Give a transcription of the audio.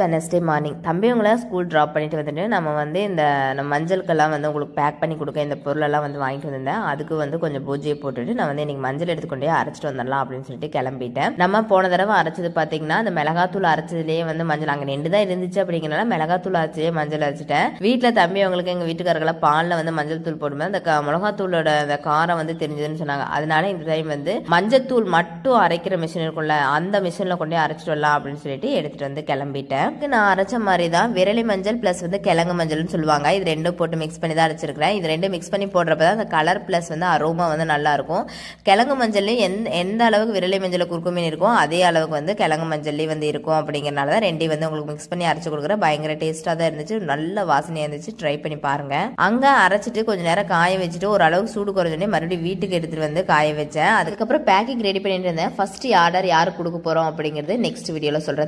Wednesday morning தம்பிவங்கள school drop பண்ணிட்டு வந்துட்டு நம்ம வந்து இந்த நம்ம மஞ்சளுக்கெல்லாம் வந்து உங்களுக்கு பேக் பண்ணி கொடுக்க இந்த பொருளெல்லாம் வந்து வாங்கிட்டு வந்திருந்தேன் அதுக்கு வந்து கொஞ்சம் பூஜையை போட்டுட்டு நான் வந்து இன்னைக்கு மஞ்சள் எடுத்துக்கொண்டே அரைச்சிட்டு வந்துடலாம் அப்படின்னு சொல்லிட்டு கிளம்பிட்டேன் நம்ம போன தடவை அரைச்சது பார்த்தீங்கன்னா அந்த மிளகாத்தூள் அரைச்சதுலேயே வந்து மஞ்சள் அங்கே ரெண்டு தான் இருந்துச்சு அப்படிங்கிறனால மிளகாத்தூள் அரைச்சியே மஞ்சள் அரைச்சிட்டேன் வீட்டில் தம்பி அவங்களுக்கு எங்கள் வீட்டுக்காரர்களை பாலில் வந்து மஞ்சள் தூள் போடும்போது அந்த மிளகாத்தூளோட அந்த காரம் வந்து தெரிஞ்சதுன்னு சொன்னாங்க அதனால இந்த டைம் வந்து மஞ்சள் தூள் மட்டும் அரைக்கிற மிஷின் இருக்கும்ல அந்த மிஷினில் கொண்டே அரைச்சிட்டு வரலாம் அப்படின்னு சொல்லிட்டு எடுத்துகிட்டு வந்து கிளம்பிட்டேன் இதுக்கு நான் அரைச்ச மாதிரி தான் விரலி மஞ்சள் ப்ளஸ் வந்து கிழங்கு மஞ்சள்னு சொல்லுவாங்க இது ரெண்டும் போட்டு மிக்ஸ் பண்ணி தான் அரைச்சிருக்கிறேன் இது ரெண்டும் மிக்ஸ் பண்ணி போடுறப்ப தான் அந்த கலர் ப்ளஸ் வந்து அரோமா வந்து நல்லாயிருக்கும் கிழங்கு மஞ்சள்லேயும் எந்த எந்த அளவுக்கு விரலி மஞ்சள் குறுக்குமீன் இருக்கும் அதே அளவுக்கு வந்து கிழங்கு மஞ்சள்லேயும் வந்து இருக்கும் அப்படிங்கிறனால தான் ரெண்டையும் வந்து உங்களுக்கு மிக்ஸ் பண்ணி அரைச்சி கொடுக்குறேன் பயங்கர டேஸ்ட்டாக தான் இருந்துச்சு நல்ல வாசனையாக இருந்துச்சு ட்ரை பண்ணி பாருங்க அங்கே அரைச்சிட்டு கொஞ்சம் நேரம் காய வச்சுட்டு ஒரு அளவுக்கு சூடு குறைஞ்சோடனே மறுபடியும் வீட்டுக்கு எடுத்துகிட்டு வந்து காய வச்சேன் அதுக்கப்புறம் பேக்கிங் ரெடி பண்ணிட்டு இருந்தேன் ஃபர்ஸ்ட் ஆர்டர் யாருக்கு கொடுக்க போகிறோம் அப்படிங்கிறது நெக்ஸ்ட் வீடியோவில் சொல்கிறேன்